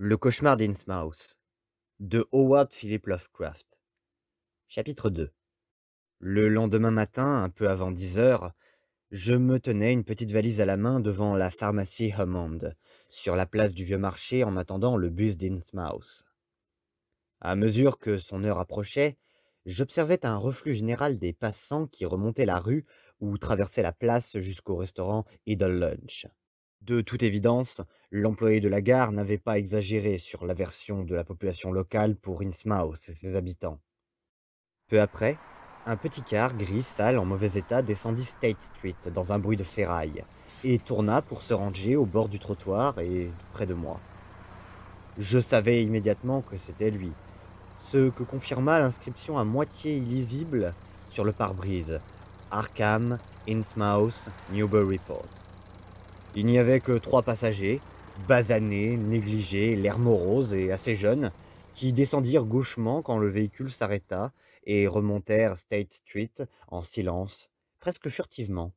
Le cauchemar d'Innsmouth de Howard Philip Lovecraft. Chapitre 2 Le lendemain matin, un peu avant dix heures, je me tenais une petite valise à la main devant la pharmacie Hammond, sur la place du vieux marché en attendant le bus d'Innsmouth. À mesure que son heure approchait, j'observais un reflux général des passants qui remontaient la rue ou traversaient la place jusqu'au restaurant Idle Lunch. De toute évidence, l'employé de la gare n'avait pas exagéré sur l'aversion de la population locale pour Innsmouth et ses habitants. Peu après, un petit car gris sale en mauvais état descendit State Street dans un bruit de ferraille et tourna pour se ranger au bord du trottoir et près de moi. Je savais immédiatement que c'était lui, ce que confirma l'inscription à moitié illisible sur le pare-brise Arkham, Innsmouth, Newburyport. Il n'y avait que trois passagers, basanés, négligés, l'air morose et assez jeunes, qui descendirent gauchement quand le véhicule s'arrêta et remontèrent State Street en silence, presque furtivement.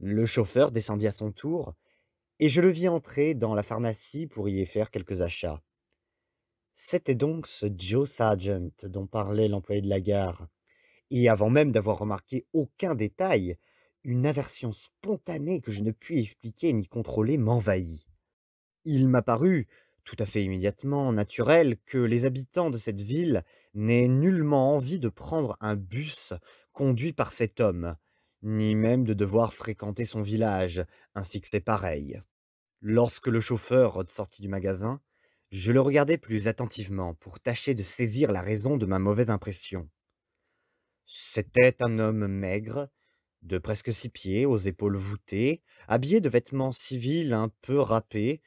Le chauffeur descendit à son tour, et je le vis entrer dans la pharmacie pour y faire quelques achats. C'était donc ce Joe Sargent dont parlait l'employé de la gare, et avant même d'avoir remarqué aucun détail, une aversion spontanée que je ne puis expliquer ni contrôler m'envahit. Il m'a paru, tout à fait immédiatement, naturel que les habitants de cette ville n'aient nullement envie de prendre un bus conduit par cet homme, ni même de devoir fréquenter son village, ainsi que ses pareils. Lorsque le chauffeur sortit du magasin, je le regardai plus attentivement pour tâcher de saisir la raison de ma mauvaise impression. C'était un homme maigre, de presque six pieds, aux épaules voûtées, habillé de vêtements civils un peu râpés,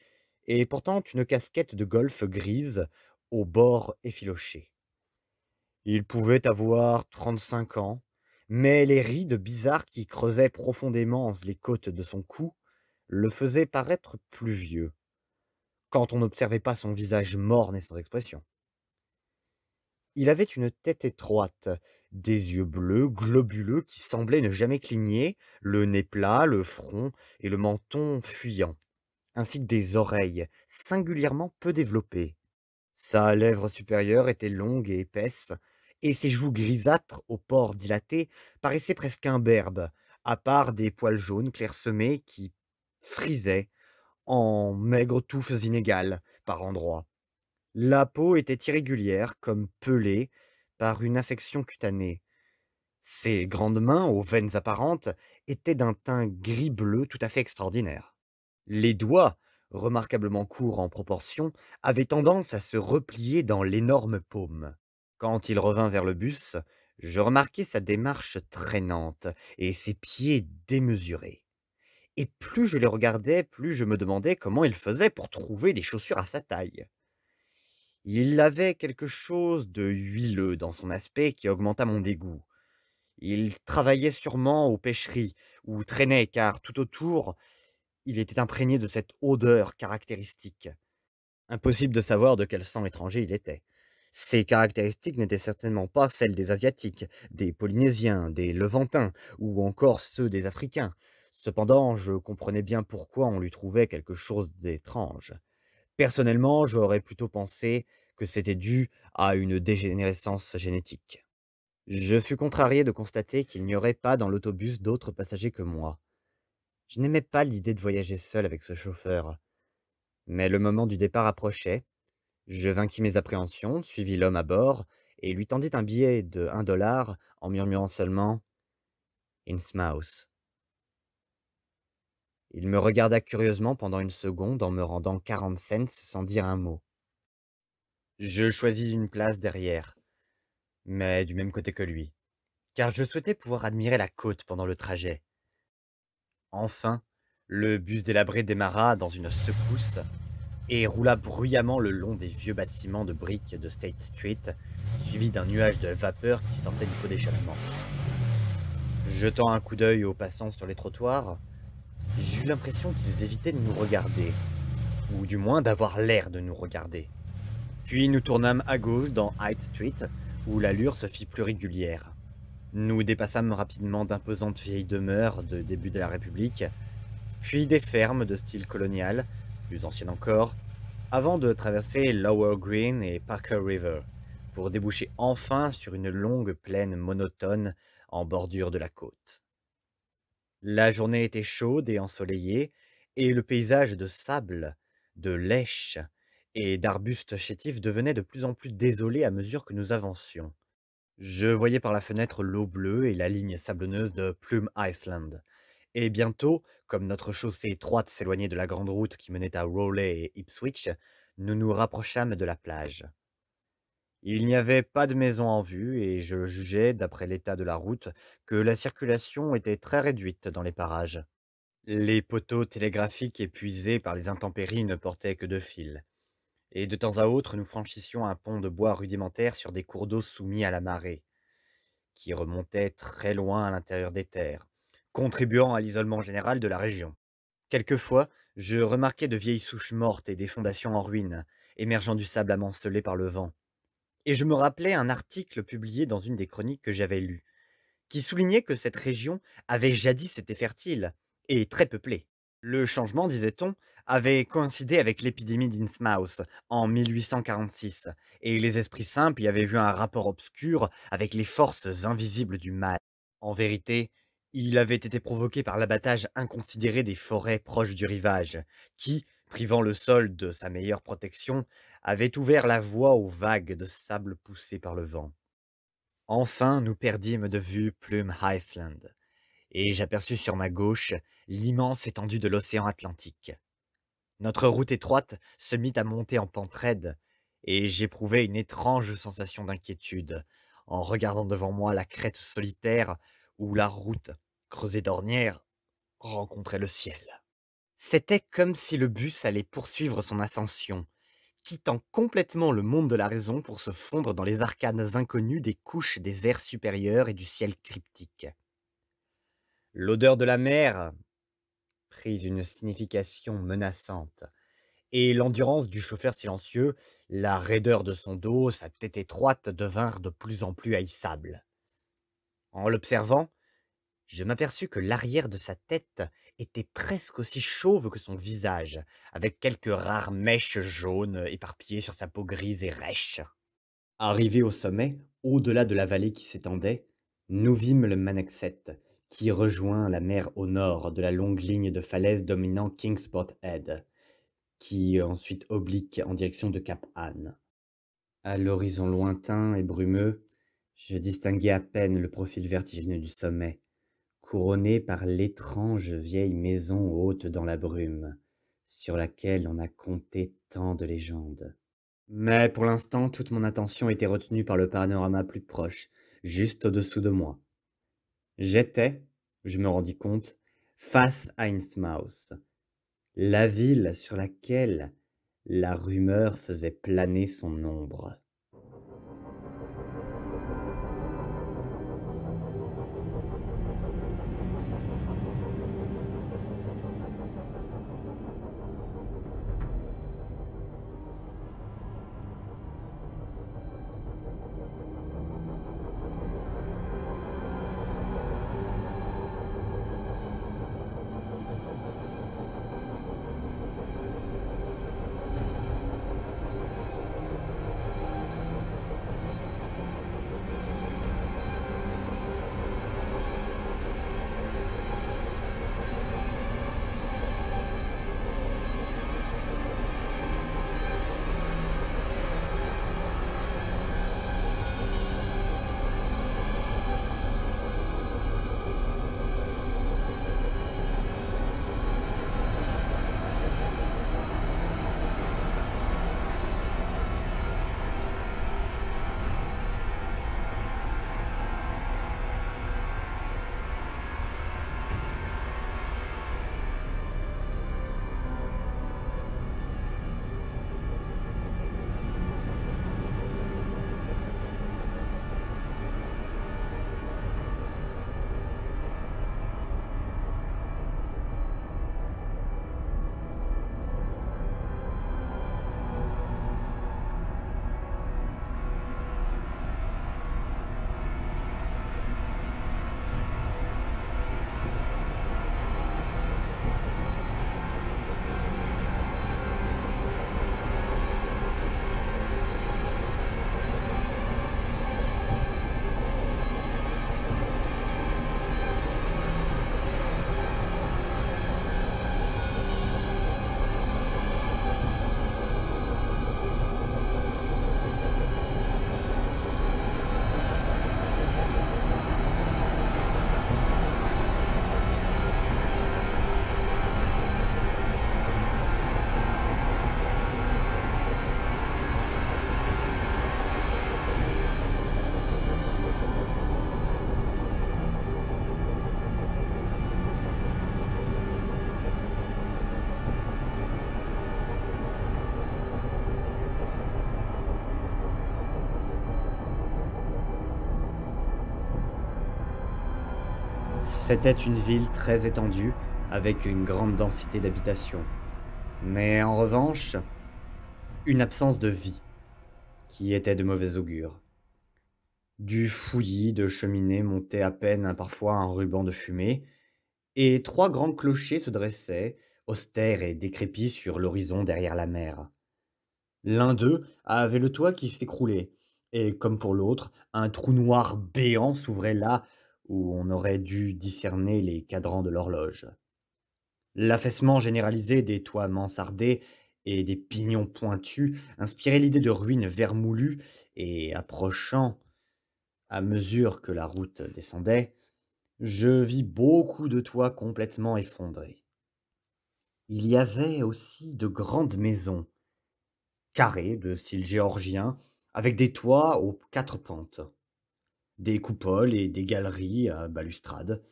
et portant une casquette de golf grise aux bords effilochés. Il pouvait avoir trente-cinq ans, mais les rides bizarres qui creusaient profondément les côtes de son cou le faisaient paraître plus vieux, quand on n'observait pas son visage morne et sans expression. Il avait une tête étroite, des yeux bleus, globuleux, qui semblaient ne jamais cligner, le nez plat, le front et le menton fuyant, ainsi que des oreilles singulièrement peu développées. Sa lèvre supérieure était longue et épaisse, et ses joues grisâtres, aux pores dilatés, paraissaient presque imberbes, à part des poils jaunes clairsemés qui frisaient en maigres touffes inégales par endroits. La peau était irrégulière, comme pelée, par une affection cutanée. Ses grandes mains, aux veines apparentes, étaient d'un teint gris-bleu tout à fait extraordinaire. Les doigts, remarquablement courts en proportion, avaient tendance à se replier dans l'énorme paume. Quand il revint vers le bus, je remarquai sa démarche traînante et ses pieds démesurés. Et plus je les regardais, plus je me demandais comment il faisait pour trouver des chaussures à sa taille. Il avait quelque chose de huileux dans son aspect qui augmenta mon dégoût. Il travaillait sûrement aux pêcheries, ou traînait, car tout autour, il était imprégné de cette odeur caractéristique. Impossible de savoir de quel sang étranger il était. Ses caractéristiques n'étaient certainement pas celles des Asiatiques, des Polynésiens, des Levantins, ou encore ceux des Africains. Cependant, je comprenais bien pourquoi on lui trouvait quelque chose d'étrange. Personnellement, j'aurais plutôt pensé que c'était dû à une dégénérescence génétique. Je fus contrarié de constater qu'il n'y aurait pas dans l'autobus d'autres passagers que moi. Je n'aimais pas l'idée de voyager seul avec ce chauffeur. Mais le moment du départ approchait. Je vainquis mes appréhensions, suivis l'homme à bord, et lui tendis un billet de un dollar en murmurant seulement « Innsmouth ». Il me regarda curieusement pendant une seconde en me rendant 40 cents sans dire un mot. Je choisis une place derrière, mais du même côté que lui, car je souhaitais pouvoir admirer la côte pendant le trajet. Enfin, le bus délabré démarra dans une secousse et roula bruyamment le long des vieux bâtiments de briques de State Street, suivi d'un nuage de vapeur qui sortait du pot d'échappement. Jetant un coup d'œil aux passants sur les trottoirs, j'ai l'impression qu'ils évitaient de nous regarder, ou du moins d'avoir l'air de nous regarder. Puis nous tournâmes à gauche dans Hyde Street, où l'allure se fit plus régulière. Nous dépassâmes rapidement d'imposantes vieilles demeures de début de la République, puis des fermes de style colonial, plus anciennes encore, avant de traverser Lower Green et Parker River, pour déboucher enfin sur une longue plaine monotone en bordure de la côte. La journée était chaude et ensoleillée, et le paysage de sable, de lèches et d'arbustes chétifs devenait de plus en plus désolé à mesure que nous avancions. Je voyais par la fenêtre l'eau bleue et la ligne sablonneuse de Plume Island. Et bientôt, comme notre chaussée étroite s'éloignait de la grande route qui menait à Rowley et Ipswich, nous nous rapprochâmes de la plage. Il n'y avait pas de maison en vue et je jugeais, d'après l'état de la route, que la circulation était très réduite dans les parages. Les poteaux télégraphiques épuisés par les intempéries ne portaient que deux fils. Et de temps à autre, nous franchissions un pont de bois rudimentaire sur des cours d'eau soumis à la marée, qui remontaient très loin à l'intérieur des terres, contribuant à l'isolement général de la région. Quelquefois, je remarquais de vieilles souches mortes et des fondations en ruine, émergeant du sable amoncelé par le vent et je me rappelais un article publié dans une des chroniques que j'avais lues, qui soulignait que cette région avait jadis été fertile et très peuplée. Le changement, disait-on, avait coïncidé avec l'épidémie d'Innsmouth en 1846, et les esprits simples y avaient vu un rapport obscur avec les forces invisibles du mal. En vérité, il avait été provoqué par l'abattage inconsidéré des forêts proches du rivage, qui, privant le sol de sa meilleure protection, avait ouvert la voie aux vagues de sable poussées par le vent. Enfin, nous perdîmes de vue Plume Island, et j'aperçus sur ma gauche l'immense étendue de l'océan Atlantique. Notre route étroite se mit à monter en pente raide, et j'éprouvai une étrange sensation d'inquiétude en regardant devant moi la crête solitaire où la route, creusée d'ornières, rencontrait le ciel. C'était comme si le bus allait poursuivre son ascension, quittant complètement le monde de la raison pour se fondre dans les arcanes inconnues des couches des airs supérieurs et du ciel cryptique. L'odeur de la mer prit une signification menaçante, et l'endurance du chauffeur silencieux, la raideur de son dos, sa tête étroite devinrent de plus en plus haïssables. En l'observant, je m'aperçus que l'arrière de sa tête était presque aussi chauve que son visage, avec quelques rares mèches jaunes éparpillées sur sa peau grise et rêche. Arrivé au sommet, au-delà de la vallée qui s'étendait, nous vîmes le Manaxet, qui rejoint la mer au nord de la longue ligne de falaises dominant Kingsport Head, qui ensuite oblique en direction de Cap Anne. À l'horizon lointain et brumeux, je distinguais à peine le profil vertigineux du sommet, couronnée par l'étrange vieille maison haute dans la brume, sur laquelle on a compté tant de légendes. Mais pour l'instant, toute mon attention était retenue par le panorama plus proche, juste au-dessous de moi. J'étais, je me rendis compte, face à Innsmouth, la ville sur laquelle la rumeur faisait planer son ombre. C'était une ville très étendue, avec une grande densité d'habitation. Mais en revanche, une absence de vie, qui était de mauvais augure. Du fouillis de cheminées montait à peine hein, parfois un ruban de fumée, et trois grands clochers se dressaient, austères et décrépis, sur l'horizon derrière la mer. L'un d'eux avait le toit qui s'écroulait, et comme pour l'autre, un trou noir béant s'ouvrait là où on aurait dû discerner les cadrans de l'horloge. L'affaissement généralisé des toits mansardés et des pignons pointus inspirait l'idée de ruines vermoulues et approchant à mesure que la route descendait, je vis beaucoup de toits complètement effondrés. Il y avait aussi de grandes maisons, carrées de style géorgien, avec des toits aux quatre pentes des coupoles et des galeries à balustrades.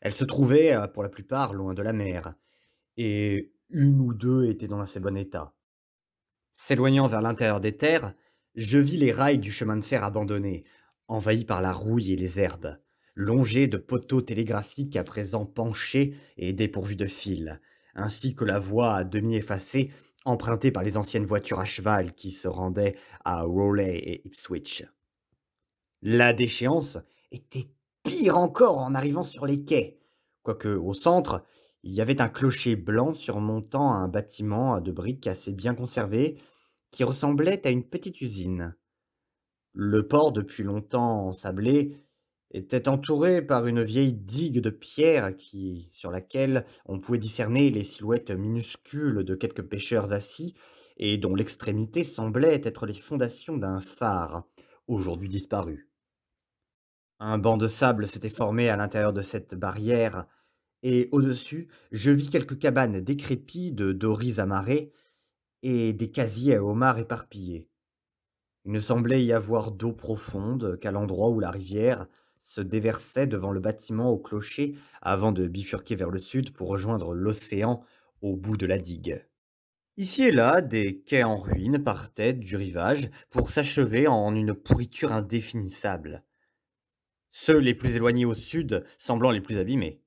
Elles se trouvaient euh, pour la plupart loin de la mer, et une ou deux étaient dans assez bon état. S'éloignant vers l'intérieur des terres, je vis les rails du chemin de fer abandonnés, envahis par la rouille et les herbes, longés de poteaux télégraphiques à présent penchés et dépourvus de fils, ainsi que la voie à demi effacée empruntée par les anciennes voitures à cheval qui se rendaient à Rowley et Ipswich. La déchéance était pire encore en arrivant sur les quais, quoique au centre, il y avait un clocher blanc surmontant un bâtiment de briques assez bien conservé qui ressemblait à une petite usine. Le port, depuis longtemps ensablé, était entouré par une vieille digue de pierre qui, sur laquelle on pouvait discerner les silhouettes minuscules de quelques pêcheurs assis et dont l'extrémité semblait être les fondations d'un phare, aujourd'hui disparu. Un banc de sable s'était formé à l'intérieur de cette barrière, et au-dessus, je vis quelques cabanes décrépies de doris amarrées et des casiers à homards éparpillés. Il ne semblait y avoir d'eau profonde qu'à l'endroit où la rivière se déversait devant le bâtiment au clocher avant de bifurquer vers le sud pour rejoindre l'océan au bout de la digue. Ici et là, des quais en ruine partaient du rivage pour s'achever en une pourriture indéfinissable ceux les plus éloignés au sud semblant les plus abîmés.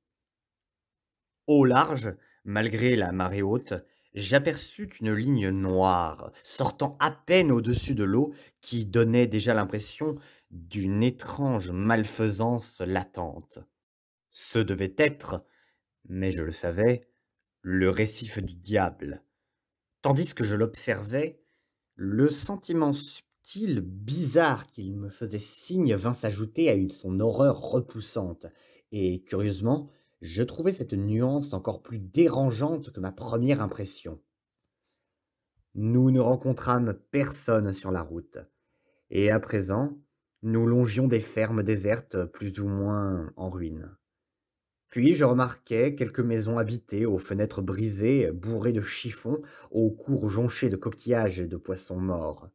Au large, malgré la marée haute, j'aperçus une ligne noire, sortant à peine au-dessus de l'eau, qui donnait déjà l'impression d'une étrange malfaisance latente. Ce devait être, mais je le savais, le récif du diable. Tandis que je l'observais, le sentiment style bizarre qu'il me faisait signe vint s'ajouter à une, son horreur repoussante, et curieusement, je trouvais cette nuance encore plus dérangeante que ma première impression. Nous ne rencontrâmes personne sur la route, et à présent, nous longions des fermes désertes plus ou moins en ruine. Puis je remarquais quelques maisons habitées aux fenêtres brisées, bourrées de chiffons, aux cours jonchés de coquillages et de poissons morts.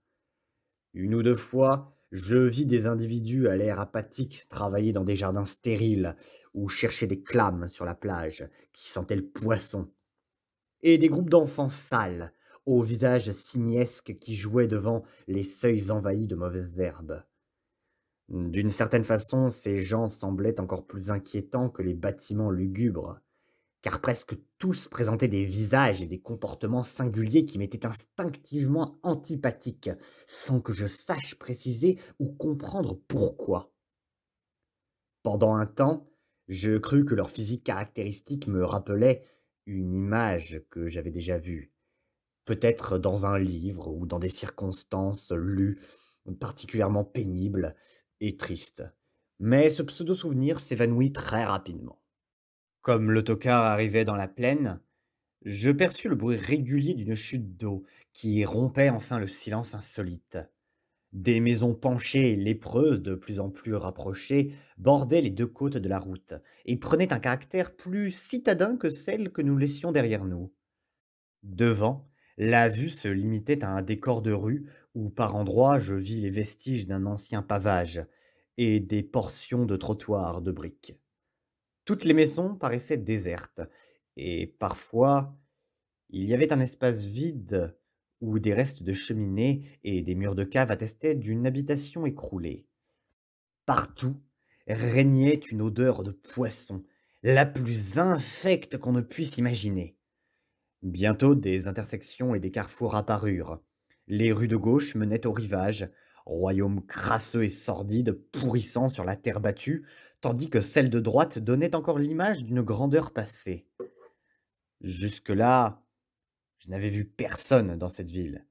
Une ou deux fois, je vis des individus à l'air apathique travailler dans des jardins stériles ou chercher des clames sur la plage qui sentaient le poisson. Et des groupes d'enfants sales, aux visages simiesques qui jouaient devant les seuils envahis de mauvaises herbes. D'une certaine façon, ces gens semblaient encore plus inquiétants que les bâtiments lugubres car presque tous présentaient des visages et des comportements singuliers qui m'étaient instinctivement antipathiques, sans que je sache préciser ou comprendre pourquoi. Pendant un temps, je crus que leur physique caractéristique me rappelait une image que j'avais déjà vue, peut-être dans un livre ou dans des circonstances lues particulièrement pénibles et tristes. Mais ce pseudo-souvenir s'évanouit très rapidement. Comme l'autocar arrivait dans la plaine, je perçus le bruit régulier d'une chute d'eau qui rompait enfin le silence insolite. Des maisons penchées et lépreuses de plus en plus rapprochées bordaient les deux côtes de la route et prenaient un caractère plus citadin que celle que nous laissions derrière nous. Devant, la vue se limitait à un décor de rue où par endroits je vis les vestiges d'un ancien pavage et des portions de trottoirs de briques. Toutes les maisons paraissaient désertes, et parfois il y avait un espace vide où des restes de cheminées et des murs de cave attestaient d'une habitation écroulée. Partout régnait une odeur de poisson, la plus infecte qu'on ne puisse imaginer. Bientôt des intersections et des carrefours apparurent. Les rues de gauche menaient au rivage, royaume crasseux et sordide pourrissant sur la terre battue, tandis que celle de droite donnait encore l'image d'une grandeur passée. Jusque-là, je n'avais vu personne dans cette ville.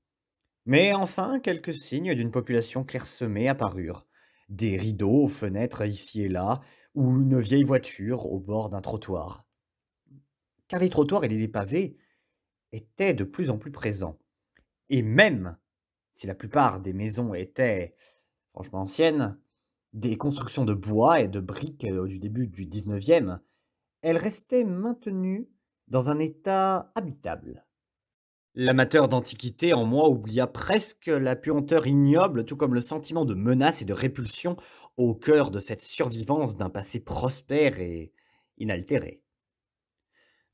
Mais enfin, quelques signes d'une population clairsemée apparurent. Des rideaux aux fenêtres ici et là, ou une vieille voiture au bord d'un trottoir. Car les trottoirs et les pavés étaient de plus en plus présents. Et même si la plupart des maisons étaient franchement anciennes, des constructions de bois et de briques du début du 19e, elles restaient maintenues dans un état habitable. L'amateur d'antiquité en moi oublia presque la puanteur ignoble, tout comme le sentiment de menace et de répulsion au cœur de cette survivance d'un passé prospère et inaltéré.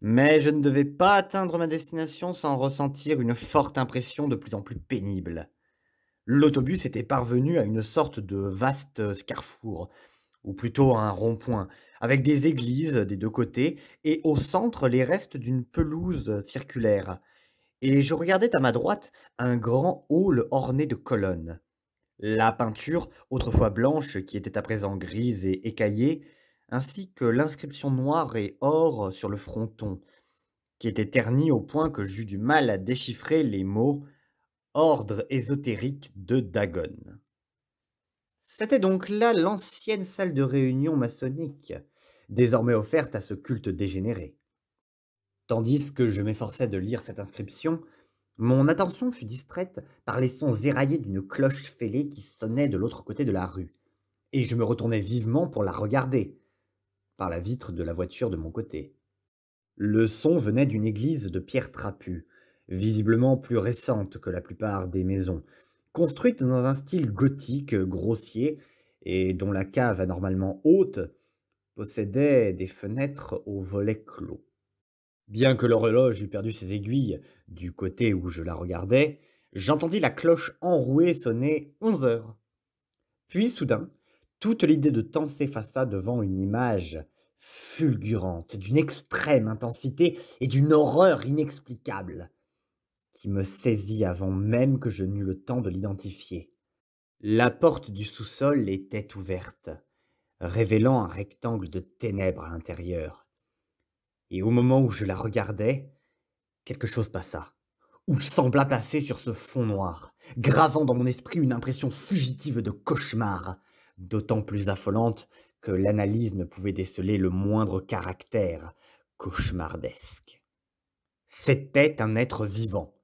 Mais je ne devais pas atteindre ma destination sans ressentir une forte impression de plus en plus pénible l'autobus était parvenu à une sorte de vaste euh, carrefour, ou plutôt à un rond-point, avec des églises des deux côtés, et au centre les restes d'une pelouse circulaire. Et je regardais à ma droite un grand hall orné de colonnes. La peinture, autrefois blanche, qui était à présent grise et écaillée, ainsi que l'inscription noire et or sur le fronton, qui était ternie au point que j'eus du mal à déchiffrer les mots Ordre ésotérique de Dagon. C'était donc là l'ancienne salle de réunion maçonnique, désormais offerte à ce culte dégénéré. Tandis que je m'efforçais de lire cette inscription, mon attention fut distraite par les sons éraillés d'une cloche fêlée qui sonnait de l'autre côté de la rue, et je me retournai vivement pour la regarder, par la vitre de la voiture de mon côté. Le son venait d'une église de pierre trapue, visiblement plus récente que la plupart des maisons, construite dans un style gothique euh, grossier et dont la cave anormalement haute possédait des fenêtres aux volets clos. Bien que l'horloge eût perdu ses aiguilles du côté où je la regardais, j'entendis la cloche enrouée sonner onze heures. Puis soudain, toute l'idée de temps s'effaça devant une image fulgurante, d'une extrême intensité et d'une horreur inexplicable qui me saisit avant même que je n'eus le temps de l'identifier. La porte du sous-sol était ouverte, révélant un rectangle de ténèbres à l'intérieur. Et au moment où je la regardais, quelque chose passa, ou sembla passer sur ce fond noir, gravant dans mon esprit une impression fugitive de cauchemar, d'autant plus affolante que l'analyse ne pouvait déceler le moindre caractère cauchemardesque. C'était un être vivant,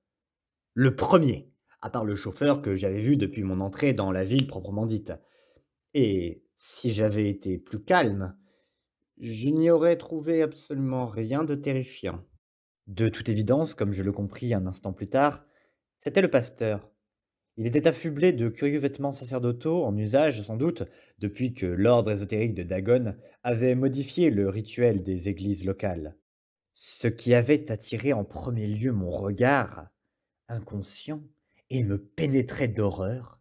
le premier, à part le chauffeur que j'avais vu depuis mon entrée dans la ville proprement dite. Et si j'avais été plus calme, je n'y aurais trouvé absolument rien de terrifiant. De toute évidence, comme je le compris un instant plus tard, c'était le pasteur. Il était affublé de curieux vêtements sacerdotaux, en usage sans doute, depuis que l'ordre ésotérique de Dagon avait modifié le rituel des églises locales. Ce qui avait attiré en premier lieu mon regard, inconscient, et me pénétrait d'horreur,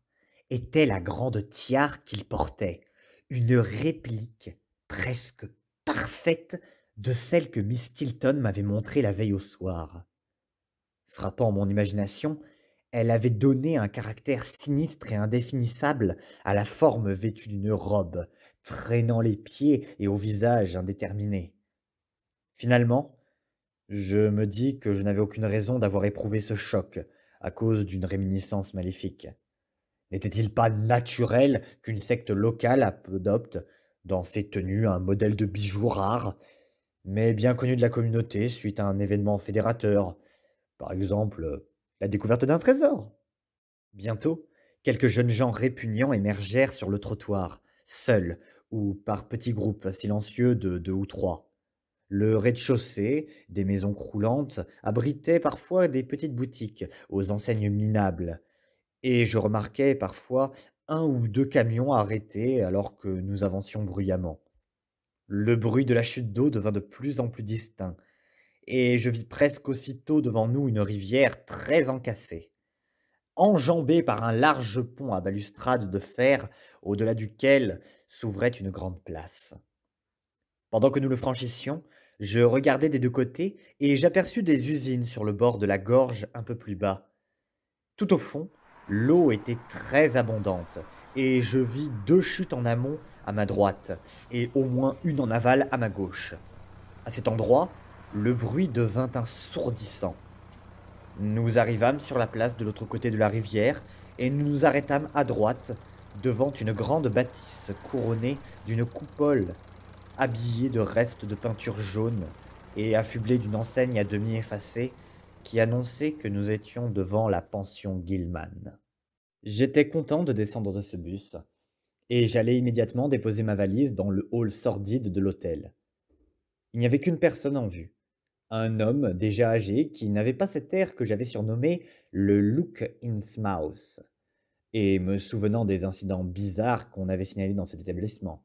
était la grande tiare qu'il portait, une réplique presque parfaite de celle que Miss Tilton m'avait montrée la veille au soir. Frappant mon imagination, elle avait donné un caractère sinistre et indéfinissable à la forme vêtue d'une robe, traînant les pieds et au visage indéterminé. Finalement, je me dis que je n'avais aucune raison d'avoir éprouvé ce choc à cause d'une réminiscence maléfique. N'était-il pas naturel qu'une secte locale adopte dans ses tenues un modèle de bijoux rare, mais bien connu de la communauté suite à un événement fédérateur, par exemple la découverte d'un trésor Bientôt, quelques jeunes gens répugnants émergèrent sur le trottoir, seuls ou par petits groupes silencieux de deux ou trois. Le rez-de-chaussée, des maisons croulantes, abritait parfois des petites boutiques aux enseignes minables, et je remarquais parfois un ou deux camions arrêtés alors que nous avancions bruyamment. Le bruit de la chute d'eau devint de plus en plus distinct, et je vis presque aussitôt devant nous une rivière très encassée. Enjambée par un large pont à balustrade de fer, au-delà duquel s'ouvrait une grande place. Pendant que nous le franchissions, je regardais des deux côtés et j'aperçus des usines sur le bord de la gorge un peu plus bas. Tout au fond, l'eau était très abondante et je vis deux chutes en amont à ma droite et au moins une en aval à ma gauche. À cet endroit, le bruit devint assourdissant. Nous arrivâmes sur la place de l'autre côté de la rivière et nous nous arrêtâmes à droite devant une grande bâtisse couronnée d'une coupole habillé de restes de peinture jaune et affublé d'une enseigne à demi effacée qui annonçait que nous étions devant la pension Gilman. J'étais content de descendre de ce bus, et j'allais immédiatement déposer ma valise dans le hall sordide de l'hôtel. Il n'y avait qu'une personne en vue, un homme déjà âgé qui n'avait pas cet air que j'avais surnommé le look in Smouse. Et me souvenant des incidents bizarres qu'on avait signalés dans cet établissement,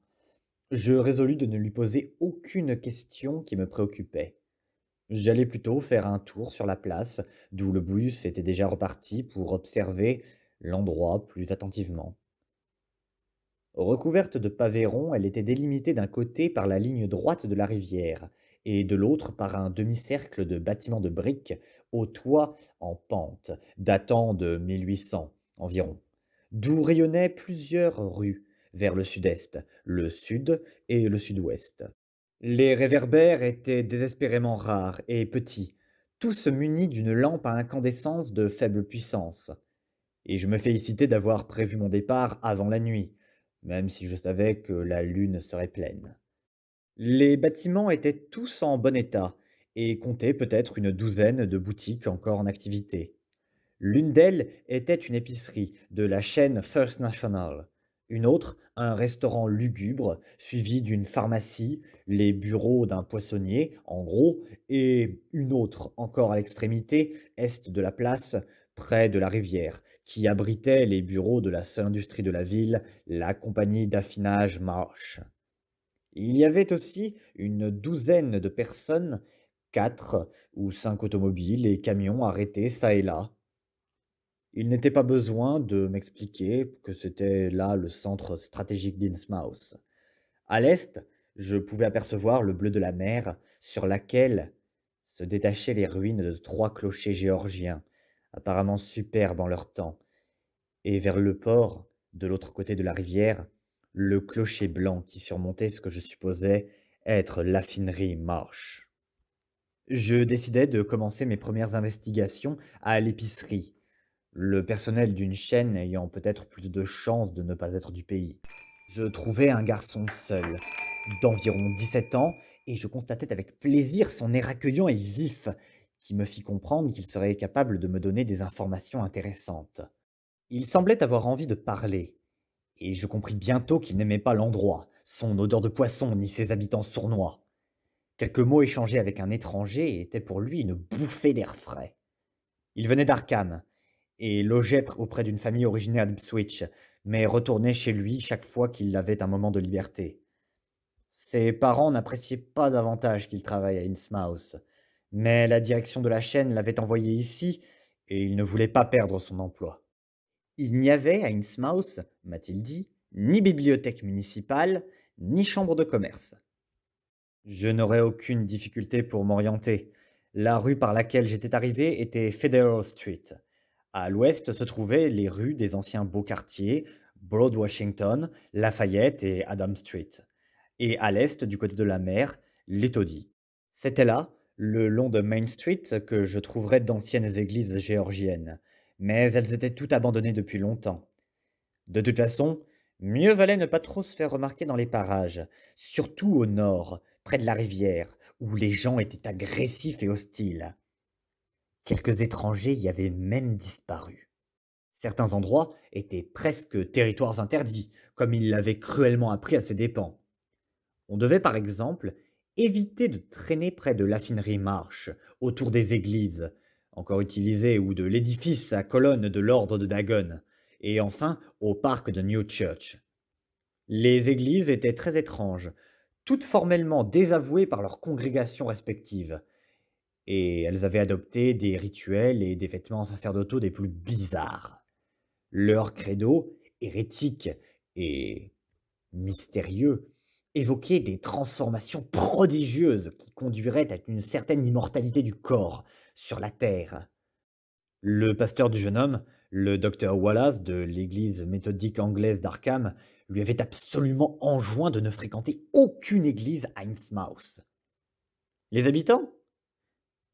je résolus de ne lui poser aucune question qui me préoccupait. J'allais plutôt faire un tour sur la place, d'où le bus était déjà reparti pour observer l'endroit plus attentivement. Recouverte de pavés elle était délimitée d'un côté par la ligne droite de la rivière et de l'autre par un demi-cercle de bâtiments de briques au toit en pente, datant de 1800 environ, d'où rayonnaient plusieurs rues, vers le sud-est, le sud et le sud-ouest. Les réverbères étaient désespérément rares et petits, tous munis d'une lampe à incandescence de faible puissance. Et je me félicitais d'avoir prévu mon départ avant la nuit, même si je savais que la lune serait pleine. Les bâtiments étaient tous en bon état et comptaient peut-être une douzaine de boutiques encore en activité. L'une d'elles était une épicerie de la chaîne First National, une autre un restaurant lugubre, suivi d'une pharmacie, les bureaux d'un poissonnier, en gros, et une autre encore à l'extrémité, est de la place, près de la rivière, qui abritait les bureaux de la seule industrie de la ville, la compagnie d'affinage Marsh. Il y avait aussi une douzaine de personnes, quatre ou cinq automobiles et camions arrêtés çà et là, il n'était pas besoin de m'expliquer que c'était là le centre stratégique d'Insmouth. À l'est, je pouvais apercevoir le bleu de la mer sur laquelle se détachaient les ruines de trois clochers géorgiens, apparemment superbes en leur temps, et vers le port, de l'autre côté de la rivière, le clocher blanc qui surmontait ce que je supposais être l'affinerie Marsh. Je décidai de commencer mes premières investigations à l'épicerie, le personnel d'une chaîne ayant peut-être plus de chances de ne pas être du pays. Je trouvai un garçon seul, d'environ 17 ans, et je constatais avec plaisir son air accueillant et vif, qui me fit comprendre qu'il serait capable de me donner des informations intéressantes. Il semblait avoir envie de parler, et je compris bientôt qu'il n'aimait pas l'endroit, son odeur de poisson ni ses habitants sournois. Quelques mots échangés avec un étranger étaient pour lui une bouffée d'air frais. Il venait d'Arkham, et logeait auprès d'une famille originaire d'Ipswich, mais retournait chez lui chaque fois qu'il avait un moment de liberté. Ses parents n'appréciaient pas davantage qu'il travaille à Innsmouth, mais la direction de la chaîne l'avait envoyé ici, et il ne voulait pas perdre son emploi. Il n'y avait à Innsmouth, m'a-t-il dit, ni bibliothèque municipale, ni chambre de commerce. Je n'aurais aucune difficulté pour m'orienter. La rue par laquelle j'étais arrivé était Federal Street. À l'ouest se trouvaient les rues des anciens beaux quartiers, Broad Washington, Lafayette et Adam Street. Et à l'est, du côté de la mer, les taudis. C'était là, le long de Main Street, que je trouverais d'anciennes églises géorgiennes. Mais elles étaient toutes abandonnées depuis longtemps. De toute façon, mieux valait ne pas trop se faire remarquer dans les parages, surtout au nord, près de la rivière, où les gens étaient agressifs et hostiles. Quelques étrangers y avaient même disparu. Certains endroits étaient presque territoires interdits, comme ils l'avaient cruellement appris à ses dépens. On devait par exemple éviter de traîner près de l'affinerie Marche, autour des églises, encore utilisées, ou de l'édifice à colonne de l'ordre de Dagon, et enfin au parc de New Church. Les églises étaient très étranges, toutes formellement désavouées par leurs congrégations respectives, et elles avaient adopté des rituels et des vêtements sacerdotaux des plus bizarres. Leur credo, hérétique et mystérieux, évoquait des transformations prodigieuses qui conduiraient à une certaine immortalité du corps sur la terre. Le pasteur du jeune homme, le docteur Wallace de l'église méthodique anglaise d'Arkham, lui avait absolument enjoint de ne fréquenter aucune église à Innsmouth. Les habitants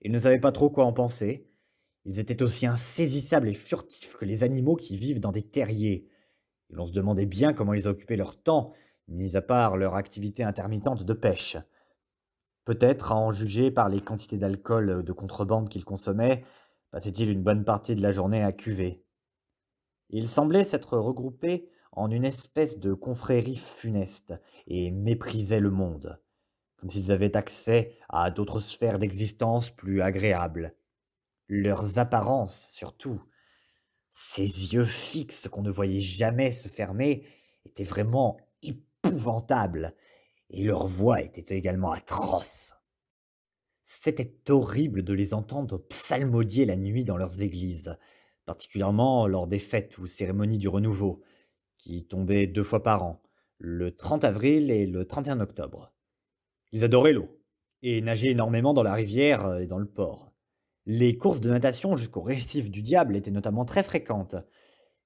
ils ne savaient pas trop quoi en penser. Ils étaient aussi insaisissables et furtifs que les animaux qui vivent dans des terriers. Et l'on se demandait bien comment ils occupaient leur temps, mis à part leur activité intermittente de pêche. Peut-être, à en juger par les quantités d'alcool de contrebande qu'ils consommaient, passaient-ils une bonne partie de la journée à cuver. Ils semblaient s'être regroupés en une espèce de confrérie funeste et méprisaient le monde comme s'ils avaient accès à d'autres sphères d'existence plus agréables. Leurs apparences, surtout. Ces yeux fixes qu'on ne voyait jamais se fermer étaient vraiment épouvantables, et leur voix était également atroce. C'était horrible de les entendre psalmodier la nuit dans leurs églises, particulièrement lors des fêtes ou cérémonies du renouveau, qui tombaient deux fois par an, le 30 avril et le 31 octobre. Ils adoraient l'eau et nageaient énormément dans la rivière euh, et dans le port. Les courses de natation jusqu'au récif du diable étaient notamment très fréquentes,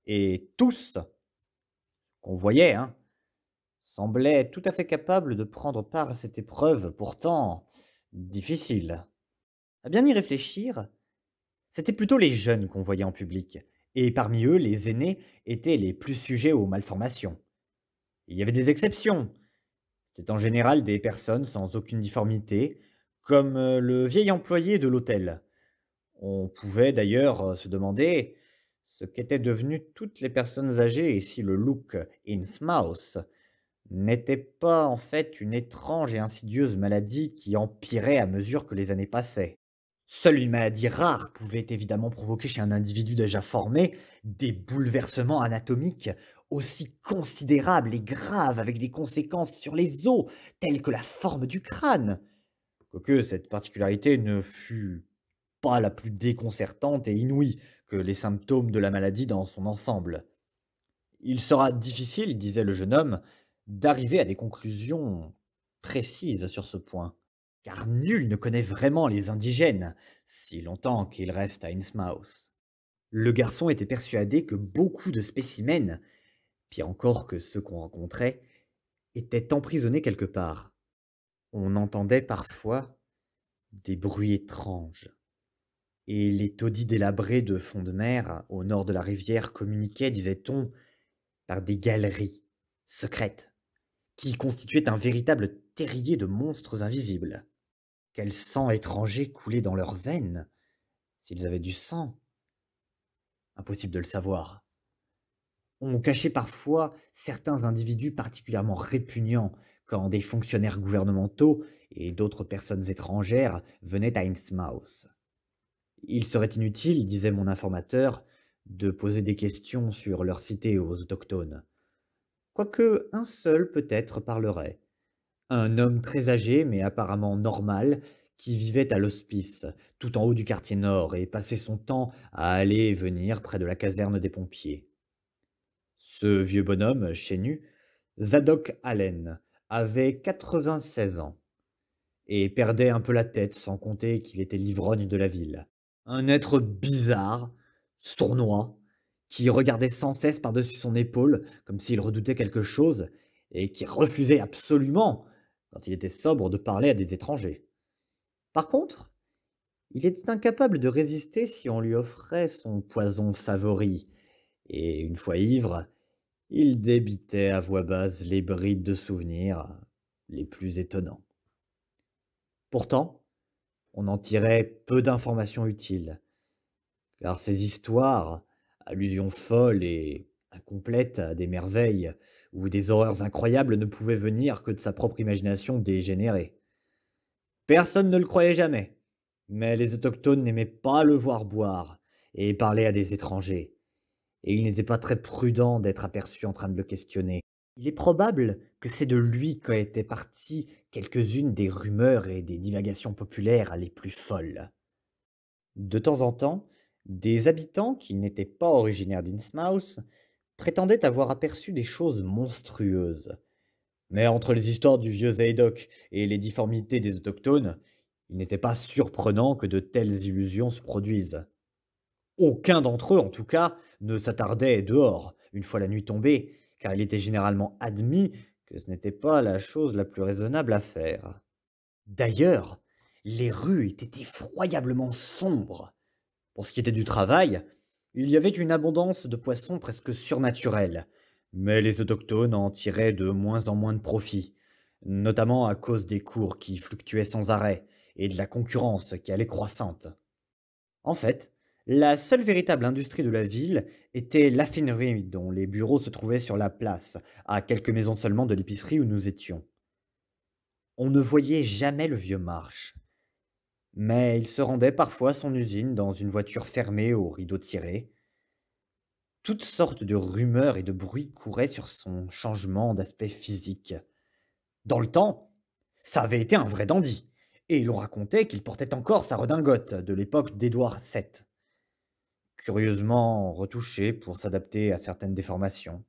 et tous, qu'on voyait, hein, semblaient tout à fait capables de prendre part à cette épreuve pourtant difficile. À bien y réfléchir, c'était plutôt les jeunes qu'on voyait en public, et parmi eux, les aînés étaient les plus sujets aux malformations. Il y avait des exceptions, c'est en général des personnes sans aucune difformité, comme euh, le vieil employé de l'hôtel. On pouvait d'ailleurs euh, se demander ce qu'étaient devenues toutes les personnes âgées et si le look in smouse n'était pas en fait une étrange et insidieuse maladie qui empirait à mesure que les années passaient. Seule une maladie rare pouvait évidemment provoquer chez un individu déjà formé des bouleversements anatomiques aussi considérable et grave avec des conséquences sur les os, telles que la forme du crâne. Quoique cette particularité ne fût pas la plus déconcertante et inouïe que les symptômes de la maladie dans son ensemble. Il sera difficile, disait le jeune homme, d'arriver à des conclusions précises sur ce point, car nul ne connaît vraiment les indigènes, si longtemps qu'ils restent à Innsmouth. Le garçon était persuadé que beaucoup de spécimens encore que ceux qu'on rencontrait, étaient emprisonnés quelque part. On entendait parfois des bruits étranges. Et les taudis délabrés de fond de mer, au nord de la rivière, communiquaient, disait-on, par des galeries secrètes, qui constituaient un véritable terrier de monstres invisibles. Quel sang étranger coulait dans leurs veines S'ils avaient du sang Impossible de le savoir. On caché parfois certains individus particulièrement répugnants quand des fonctionnaires gouvernementaux et d'autres personnes étrangères venaient à Innsmouth. Il serait inutile, disait mon informateur, de poser des questions sur leur cité aux autochtones. Quoique un seul peut-être parlerait. Un homme très âgé mais apparemment normal qui vivait à l'hospice, tout en haut du quartier nord, et passait son temps à aller et venir près de la caserne des pompiers. Ce vieux bonhomme, euh, nu, Zadok Allen, avait 96 ans et perdait un peu la tête, sans compter qu'il était l'ivrogne de la ville. Un être bizarre, sournois, qui regardait sans cesse par-dessus son épaule, comme s'il redoutait quelque chose, et qui refusait absolument, quand il était sobre, de parler à des étrangers. Par contre, il était incapable de résister si on lui offrait son poison favori, et une fois ivre, il débitait à voix basse les brides de souvenirs les plus étonnants. Pourtant, on en tirait peu d'informations utiles, car ces histoires, allusions folles et incomplètes à des merveilles ou des horreurs incroyables, ne pouvaient venir que de sa propre imagination dégénérée. Personne ne le croyait jamais, mais les autochtones n'aimaient pas le voir boire et parler à des étrangers, et il n'était pas très prudent d'être aperçu en train de le questionner. Il est probable que c'est de lui été parties quelques-unes des rumeurs et des divagations populaires les plus folles. De temps en temps, des habitants qui n'étaient pas originaires d'Innsmouth prétendaient avoir aperçu des choses monstrueuses. Mais entre les histoires du vieux Zadok et les difformités des autochtones, il n'était pas surprenant que de telles illusions se produisent. Aucun d'entre eux, en tout cas, ne s'attardait dehors, une fois la nuit tombée, car il était généralement admis que ce n'était pas la chose la plus raisonnable à faire. D'ailleurs, les rues étaient effroyablement sombres. Pour ce qui était du travail, il y avait une abondance de poissons presque surnaturelle, mais les autochtones en tiraient de moins en moins de profit, notamment à cause des cours qui fluctuaient sans arrêt et de la concurrence qui allait croissante. En fait, la seule véritable industrie de la ville était l'affinerie dont les bureaux se trouvaient sur la place, à quelques maisons seulement de l'épicerie où nous étions. On ne voyait jamais le vieux Marche. Mais il se rendait parfois à son usine dans une voiture fermée aux rideaux tirés. Toutes sortes de rumeurs et de bruits couraient sur son changement d'aspect physique. Dans le temps, ça avait été un vrai dandy, et l'on racontait qu'il portait encore sa redingote de l'époque d'Édouard VII curieusement retouché pour s'adapter à certaines déformations.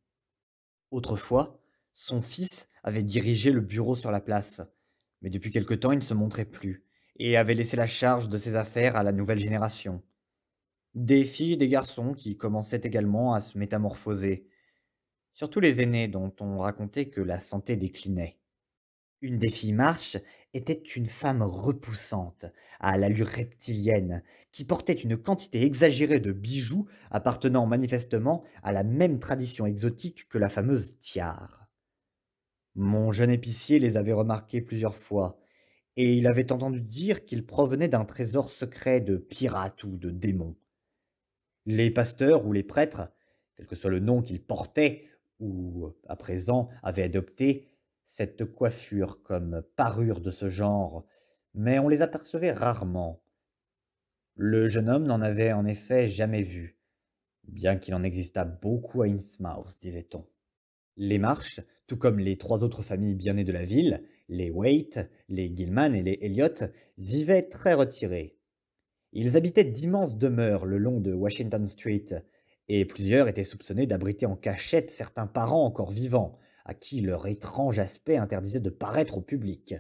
Autrefois, son fils avait dirigé le bureau sur la place, mais depuis quelque temps il ne se montrait plus, et avait laissé la charge de ses affaires à la nouvelle génération. Des filles et des garçons qui commençaient également à se métamorphoser, surtout les aînés dont on racontait que la santé déclinait. Une des filles marches était une femme repoussante, à l'allure reptilienne, qui portait une quantité exagérée de bijoux appartenant manifestement à la même tradition exotique que la fameuse tiare. Mon jeune épicier les avait remarqués plusieurs fois, et il avait entendu dire qu'ils provenaient d'un trésor secret de pirates ou de démons. Les pasteurs ou les prêtres, quel que soit le nom qu'ils portaient ou à présent avaient adopté, cette coiffure comme parure de ce genre, mais on les apercevait rarement. Le jeune homme n'en avait en effet jamais vu, bien qu'il en existât beaucoup à Innsmouth, disait-on. Les Marsh, tout comme les trois autres familles bien nées de la ville, les Waite, les Gilman et les Elliott, vivaient très retirés. Ils habitaient d'immenses demeures le long de Washington Street, et plusieurs étaient soupçonnés d'abriter en cachette certains parents encore vivants, à qui leur étrange aspect interdisait de paraître au public,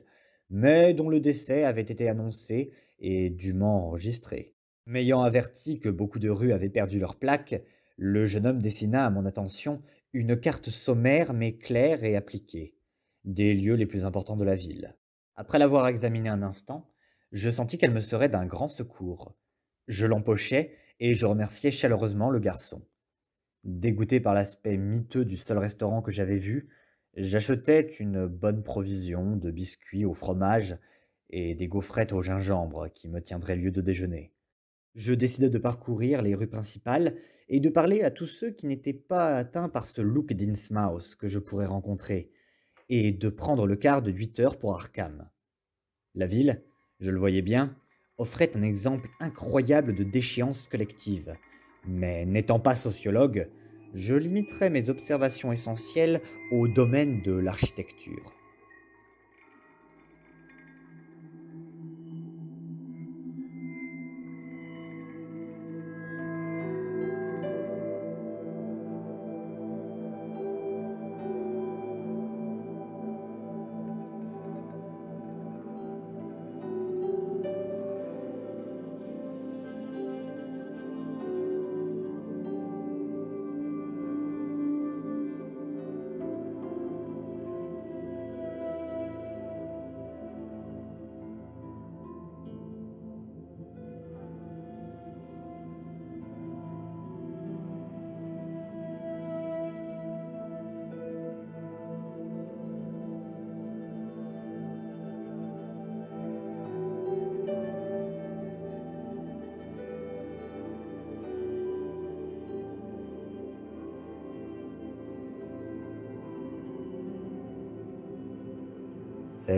mais dont le décès avait été annoncé et dûment enregistré. M'ayant averti que beaucoup de rues avaient perdu leur plaque, le jeune homme dessina à mon attention une carte sommaire mais claire et appliquée, des lieux les plus importants de la ville. Après l'avoir examinée un instant, je sentis qu'elle me serait d'un grand secours. Je l'empochai et je remerciai chaleureusement le garçon. Dégoûté par l'aspect miteux du seul restaurant que j'avais vu, j'achetais une bonne provision de biscuits au fromage et des gaufrettes au gingembre qui me tiendraient lieu de déjeuner. Je décidai de parcourir les rues principales et de parler à tous ceux qui n'étaient pas atteints par ce look d'Innsmouth que je pourrais rencontrer, et de prendre le quart de 8 heures pour Arkham. La ville, je le voyais bien, offrait un exemple incroyable de déchéance collective. Mais n'étant pas sociologue, je limiterai mes observations essentielles au domaine de l'architecture.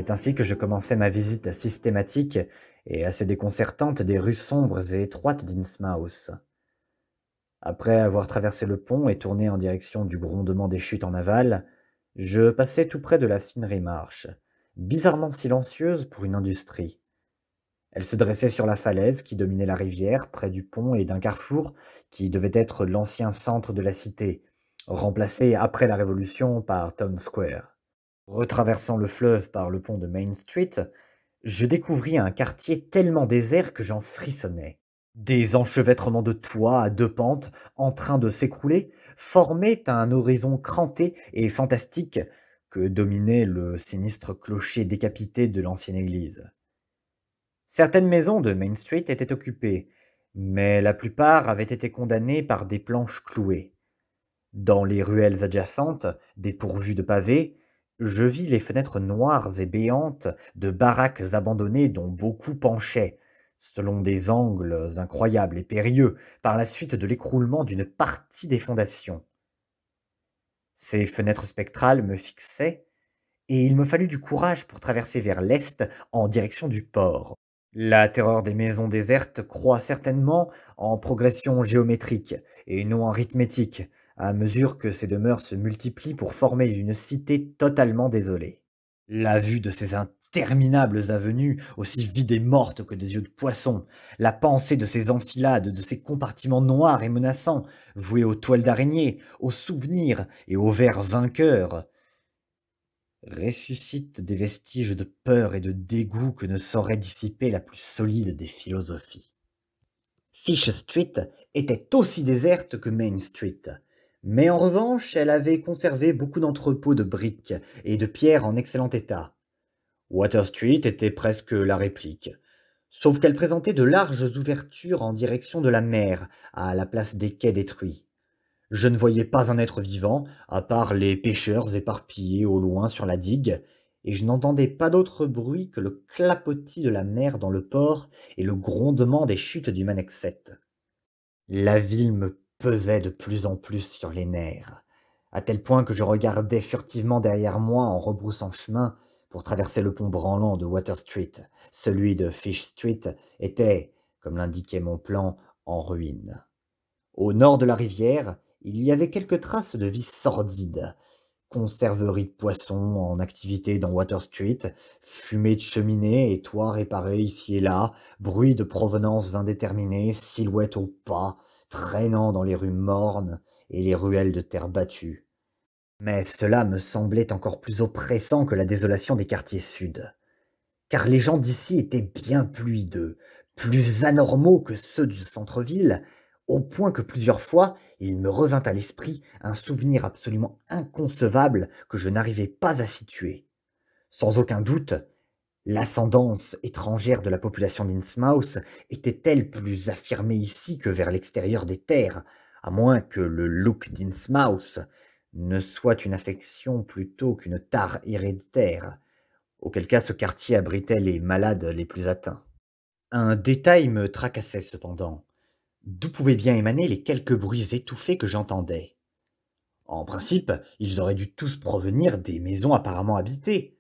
C'est ainsi que je commençais ma visite systématique et assez déconcertante des rues sombres et étroites d'Innsmouth. Après avoir traversé le pont et tourné en direction du grondement des chutes en aval, je passais tout près de la finerie marche, bizarrement silencieuse pour une industrie. Elle se dressait sur la falaise qui dominait la rivière, près du pont et d'un carrefour qui devait être l'ancien centre de la cité, remplacé après la Révolution par Town Square. Retraversant le fleuve par le pont de Main Street, je découvris un quartier tellement désert que j'en frissonnais. Des enchevêtrements de toits à deux pentes, en train de s'écrouler, formaient un horizon cranté et fantastique que dominait le sinistre clocher décapité de l'ancienne église. Certaines maisons de Main Street étaient occupées, mais la plupart avaient été condamnées par des planches clouées. Dans les ruelles adjacentes, dépourvues de pavés, je vis les fenêtres noires et béantes de baraques abandonnées dont beaucoup penchaient, selon des angles incroyables et périlleux, par la suite de l'écroulement d'une partie des fondations. Ces fenêtres spectrales me fixaient, et il me fallut du courage pour traverser vers l'est en direction du port. La terreur des maisons désertes croît certainement en progression géométrique et non en rythmétique, à mesure que ces demeures se multiplient pour former une cité totalement désolée. La vue de ces interminables avenues, aussi vides et mortes que des yeux de poisson, la pensée de ces enfilades, de ces compartiments noirs et menaçants, voués aux toiles d'araignée, aux souvenirs et aux vers vainqueurs, ressuscite des vestiges de peur et de dégoût que ne saurait dissiper la plus solide des philosophies. Fish Street était aussi déserte que Main Street, mais en revanche, elle avait conservé beaucoup d'entrepôts de briques et de pierres en excellent état. Water Street était presque la réplique, sauf qu'elle présentait de larges ouvertures en direction de la mer, à la place des quais détruits. Je ne voyais pas un être vivant, à part les pêcheurs éparpillés au loin sur la digue, et je n'entendais pas d'autre bruit que le clapotis de la mer dans le port et le grondement des chutes du Manexet. La ville me pesait de plus en plus sur les nerfs, à tel point que je regardais furtivement derrière moi en rebroussant chemin pour traverser le pont branlant de Water Street. Celui de Fish Street était, comme l'indiquait mon plan, en ruine. Au nord de la rivière, il y avait quelques traces de vie sordide. Conserverie de poissons en activité dans Water Street, fumée de cheminées et toits réparés ici et là, bruit de provenance indéterminée, silhouette au pas, traînant dans les rues mornes et les ruelles de terre battue. Mais cela me semblait encore plus oppressant que la désolation des quartiers sud, car les gens d'ici étaient bien plus hideux, plus anormaux que ceux du centre-ville, au point que plusieurs fois il me revint à l'esprit un souvenir absolument inconcevable que je n'arrivais pas à situer. Sans aucun doute, L'ascendance étrangère de la population d'Innsmouth était-elle plus affirmée ici que vers l'extérieur des terres, à moins que le look d'Innsmouth ne soit une affection plutôt qu'une tare héréditaire, auquel cas ce quartier abritait les malades les plus atteints. Un détail me tracassait cependant. D'où pouvaient bien émaner les quelques bruits étouffés que j'entendais En principe, ils auraient dû tous provenir des maisons apparemment habitées.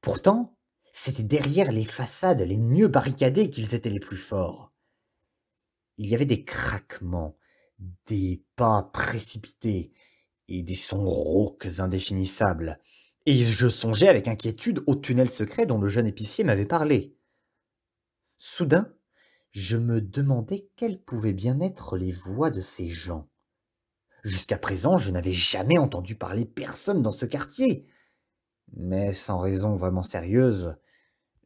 Pourtant, c'était derrière les façades les mieux barricadées qu'ils étaient les plus forts. Il y avait des craquements, des pas précipités et des sons rauques indéfinissables. Et je songeais avec inquiétude au tunnel secret dont le jeune épicier m'avait parlé. Soudain, je me demandais quelles pouvaient bien être les voix de ces gens. Jusqu'à présent, je n'avais jamais entendu parler personne dans ce quartier mais sans raison vraiment sérieuse,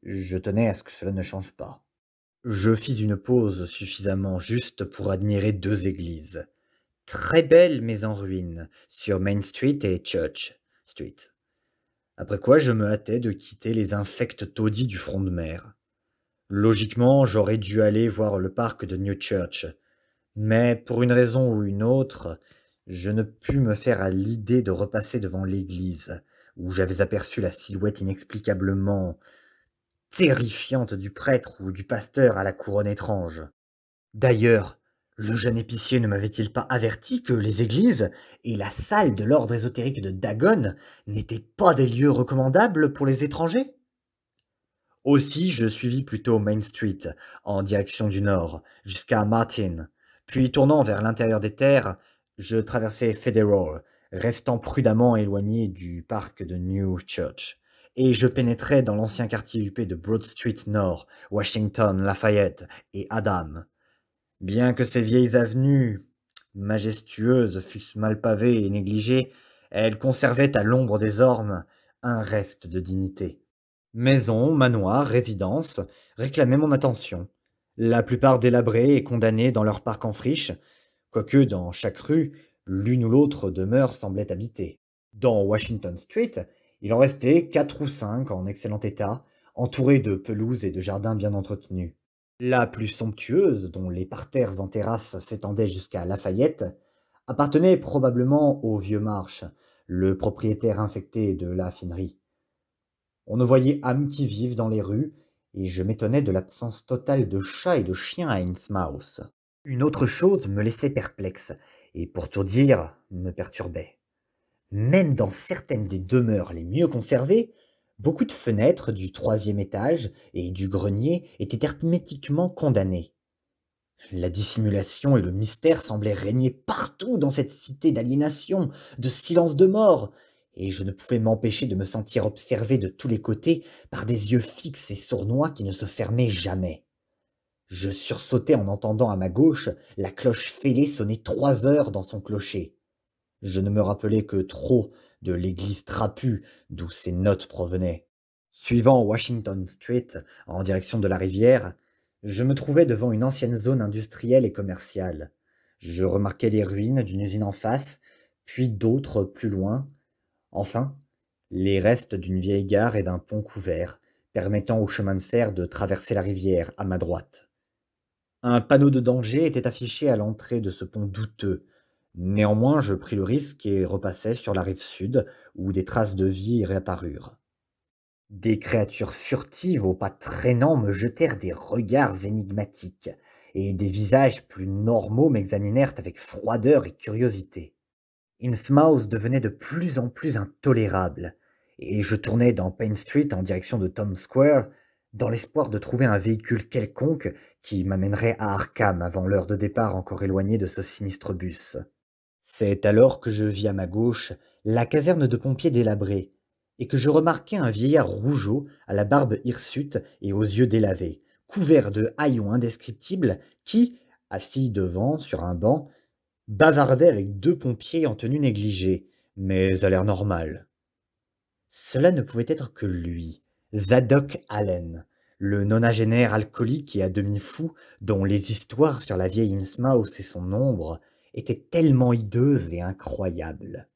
je tenais à ce que cela ne change pas. Je fis une pause suffisamment juste pour admirer deux églises, très belles mais en ruine, sur Main Street et Church Street. Après quoi je me hâtai de quitter les infectes taudis du front de mer. Logiquement, j'aurais dû aller voir le parc de New Church, mais pour une raison ou une autre, je ne pus me faire à l'idée de repasser devant l'église, où j'avais aperçu la silhouette inexplicablement terrifiante du prêtre ou du pasteur à la couronne étrange. D'ailleurs, le jeune épicier ne m'avait-il pas averti que les églises et la salle de l'ordre ésotérique de Dagon n'étaient pas des lieux recommandables pour les étrangers Aussi, je suivis plutôt Main Street, en direction du nord, jusqu'à Martin, puis tournant vers l'intérieur des terres, je traversai Federal, restant prudemment éloigné du parc de New Church. Et je pénétrai dans l'ancien quartier huppé de Broad Street Nord, Washington, Lafayette et Adam. Bien que ces vieilles avenues majestueuses fussent mal pavées et négligées, elles conservaient à l'ombre des ormes un reste de dignité. Maisons, manoirs, résidences réclamaient mon attention, la plupart délabrées et condamnées dans leur parc en friche, quoique dans chaque rue, l'une ou l'autre demeure semblait habitée. Dans Washington Street, il en restait quatre ou cinq en excellent état, entourés de pelouses et de jardins bien entretenus. La plus somptueuse, dont les parterres en terrasse s'étendaient jusqu'à Lafayette, appartenait probablement au vieux March, le propriétaire infecté de la finerie. On ne voyait âme qui vive dans les rues, et je m'étonnais de l'absence totale de chats et de chiens à Innsmouth. Une autre chose me laissait perplexe, et pour tout dire, me perturbait. Même dans certaines des demeures les mieux conservées, beaucoup de fenêtres du troisième étage et du grenier étaient hermétiquement condamnées. La dissimulation et le mystère semblaient régner partout dans cette cité d'aliénation, de silence de mort, et je ne pouvais m'empêcher de me sentir observé de tous les côtés par des yeux fixes et sournois qui ne se fermaient jamais. Je sursautai en entendant à ma gauche la cloche fêlée sonner trois heures dans son clocher. Je ne me rappelais que trop de l'église trapue d'où ces notes provenaient. Suivant Washington Street en direction de la rivière, je me trouvais devant une ancienne zone industrielle et commerciale. Je remarquais les ruines d'une usine en face, puis d'autres plus loin. Enfin, les restes d'une vieille gare et d'un pont couvert, permettant au chemin de fer de traverser la rivière à ma droite. Un panneau de danger était affiché à l'entrée de ce pont douteux. Néanmoins, je pris le risque et repassai sur la rive sud, où des traces de vie réapparurent. Des créatures furtives aux pas traînants me jetèrent des regards énigmatiques, et des visages plus normaux m'examinèrent avec froideur et curiosité. Innsmouth devenait de plus en plus intolérable, et je tournai dans Payne Street en direction de Tom Square, dans l'espoir de trouver un véhicule quelconque qui m'amènerait à Arkham avant l'heure de départ encore éloignée de ce sinistre bus. C'est alors que je vis à ma gauche la caserne de pompiers délabrée, et que je remarquai un vieillard rougeau, à la barbe hirsute et aux yeux délavés, couvert de haillons indescriptibles, qui, assis devant sur un banc, bavardait avec deux pompiers en tenue négligée, mais à l'air normal. Cela ne pouvait être que lui Zadok Allen, le nonagénaire alcoolique et à demi fou, dont les histoires sur la vieille Innsmouth et son ombre étaient tellement hideuses et incroyables.